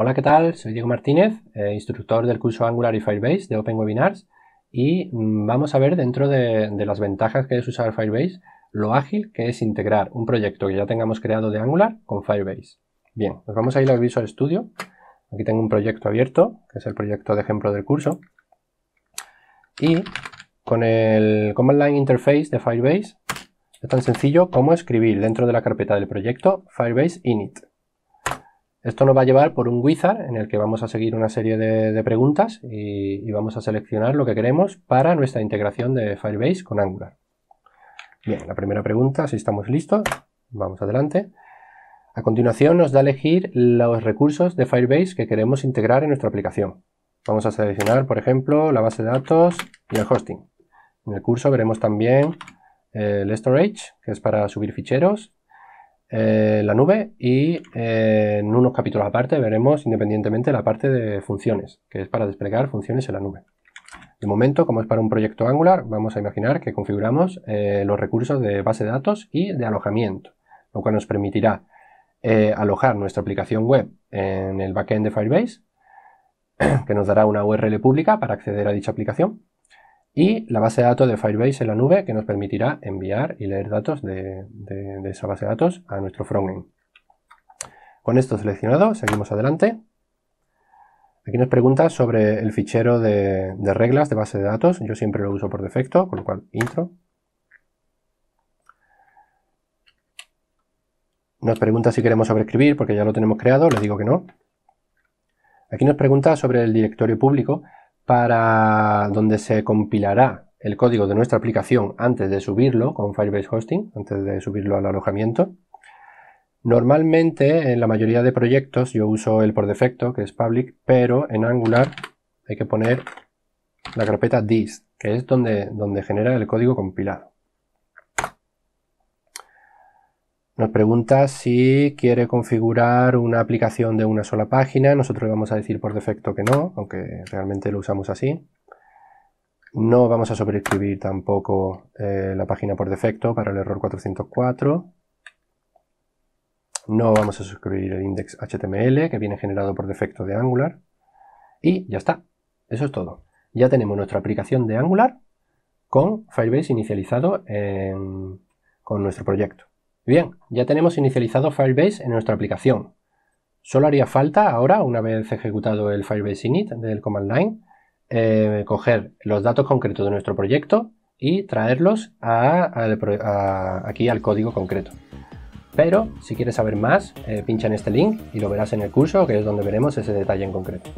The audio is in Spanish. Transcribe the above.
Hola, ¿qué tal? Soy Diego Martínez, eh, instructor del curso Angular y Firebase de Open Webinars y mm, vamos a ver dentro de, las ventajas que es usar Firebase lo ágil que es integrar un proyecto que ya tengamos creado de Angular con Firebase. Bien, nos vamos a ir al Visual Studio. Aquí tengo un proyecto abierto, que es el proyecto de ejemplo del curso. Y con el Command Line Interface de Firebase es tan sencillo como escribir dentro de la carpeta del proyecto Firebase Init. Esto nos va a llevar por un wizard en el que vamos a seguir una serie de, preguntas y, y, vamos a seleccionar lo que queremos para nuestra integración de Firebase con Angular. Bien, la primera pregunta, si estamos listos, vamos adelante. A continuación nos da a elegir los recursos de Firebase que queremos integrar en nuestra aplicación. Vamos a seleccionar, por ejemplo, la base de datos y el hosting. En el curso veremos también eh, el storage, que es para subir ficheros, eh, la nube y eh, en unos capítulos aparte veremos independientemente la parte de funciones, que es para desplegar funciones en la nube. De momento, como es para un proyecto Angular, vamos a imaginar que configuramos eh, los recursos de base de datos y de alojamiento, lo cual nos permitirá alojar nuestra aplicación web en el backend de Firebase, que nos dará una URL pública para acceder a dicha aplicación y la base de datos de Firebase en la nube que nos permitirá enviar y leer datos de, esa base de datos a nuestro frontend. Con esto seleccionado, seguimos adelante. Aquí nos pregunta sobre el fichero de, reglas de base de datos. Yo siempre lo uso por defecto, con lo cual intro. Nos pregunta si queremos sobreescribir porque ya lo tenemos creado, le digo que no. Aquí nos pregunta sobre el directorio público para donde se compilará el código de nuestra aplicación antes de subirlo con Firebase Hosting, antes de subirlo al alojamiento. Normalmente en la mayoría de proyectos yo uso el por defecto, que es public, pero en Angular hay que poner la carpeta dist, que es donde, donde genera el código compilado. Nos pregunta si quiere configurar una aplicación de una sola página. Nosotros le vamos a decir por defecto que no, aunque realmente lo usamos así. No vamos a sobreescribir tampoco eh, la página por defecto para el error 404. No vamos a suscribir el index.html HTML que viene generado por defecto de Angular. Y ya está. Eso es todo. Ya tenemos nuestra aplicación de Angular con Firebase inicializado con nuestro proyecto. Bien, ya tenemos inicializado Firebase en nuestra aplicación. Solo haría falta ahora, una vez ejecutado el Firebase init del command line, eh, coger los datos concretos de nuestro proyecto y traerlos aquí al código concreto. Pero si quieres saber más, eh, pincha en este link y lo verás en el curso, que es donde veremos ese detalle en concreto.